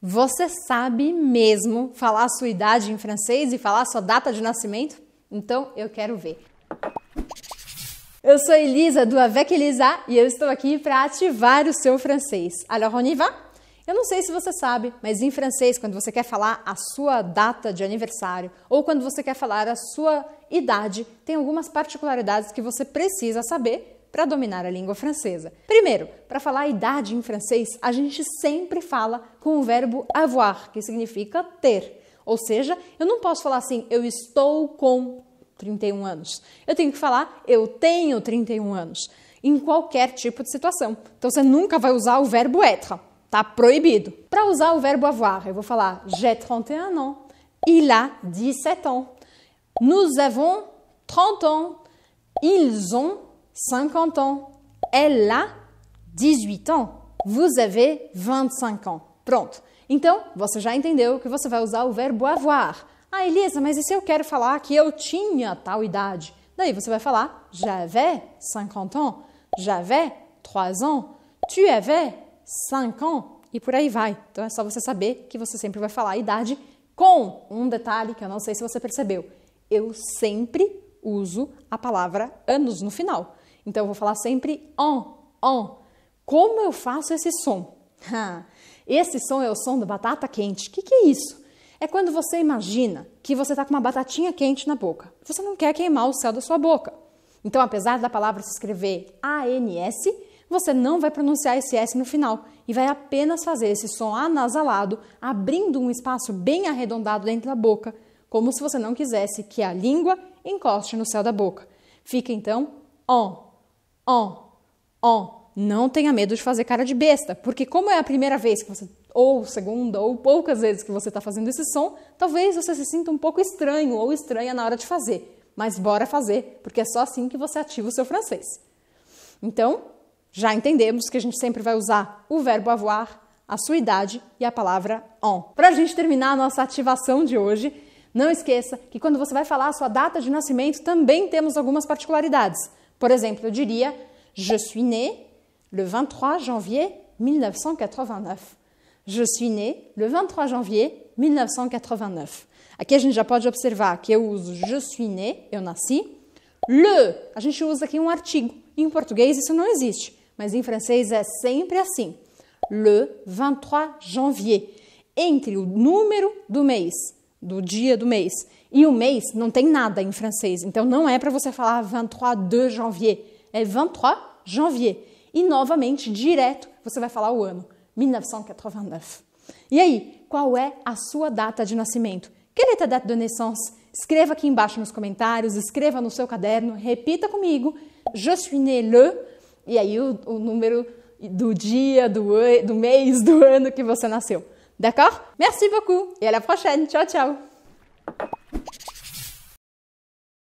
Você sabe mesmo falar a sua idade em francês e falar a sua data de nascimento? Então eu quero ver. Eu sou Elisa do Avec Elisa e eu estou aqui para ativar o seu francês. Alors on y va? Eu não sei se você sabe, mas em francês, quando você quer falar a sua data de aniversário ou quando você quer falar a sua idade, tem algumas particularidades que você precisa saber para dominar a língua francesa. Primeiro, para falar a idade em francês, a gente sempre fala com o verbo avoir, que significa ter. Ou seja, eu não posso falar assim, eu estou com 31 anos. Eu tenho que falar, eu tenho 31 anos, em qualquer tipo de situação. Então você nunca vai usar o verbo être, tá proibido. Para usar o verbo avoir, eu vou falar j'ai 31 ans, il a 17 ans, nous avons 30 ans, ils ont 50 ans. Elle a 18 ans. Vous avez 25 ans. Pronto. Então, você já entendeu que você vai usar o verbo avoir. Ah, Elisa, mas e se eu quero falar que eu tinha tal idade? Daí você vai falar j'avais 50 ans, j'avais 3 ans, tu avais 5 ans e por aí vai. Então é só você saber que você sempre vai falar a idade com um detalhe que eu não sei se você percebeu. Eu sempre uso a palavra anos no final. Então eu vou falar sempre on, on. Como eu faço esse som? Esse som é o som da batata quente. O que, que é isso? É quando você imagina que você está com uma batatinha quente na boca. Você não quer queimar o céu da sua boca. Então, apesar da palavra se escrever ANS, você não vai pronunciar esse S no final e vai apenas fazer esse som anasalado, abrindo um espaço bem arredondado dentro da boca, como se você não quisesse que a língua encoste no céu da boca. Fica então on on, on. Não tenha medo de fazer cara de besta, porque como é a primeira vez que você ou segunda ou poucas vezes que você está fazendo esse som, talvez você se sinta um pouco estranho ou estranha na hora de fazer. Mas bora fazer, porque é só assim que você ativa o seu francês. Então, já entendemos que a gente sempre vai usar o verbo avoir, a sua idade e a palavra on. Para a gente terminar a nossa ativação de hoje, não esqueça que quando você vai falar a sua data de nascimento, também temos algumas particularidades. Por exemplo, eu diria Je suis né le 23 janvier 1989. Je suis né le 23 janvier 1989. Aqui a gente já pode observar que eu uso je suis né, eu nasci. Le, a gente usa aqui um artigo. Em português isso não existe, mas em francês é sempre assim. Le 23 janvier. Entre o número do mês, do dia do mês, e o mês não tem nada em francês. Então não é para você falar 23 de janvier é 23 janvier. E novamente, direto, você vai falar o ano, 1989. E aí, qual é a sua data de nascimento? Quelle est a data de naissance? Escreva aqui embaixo nos comentários, escreva no seu caderno, repita comigo. Je suis né le. E aí o, o número do dia, do, do mês, do ano que você nasceu. D'accord Merci beaucoup e à la prochaine. Tchau, tchau.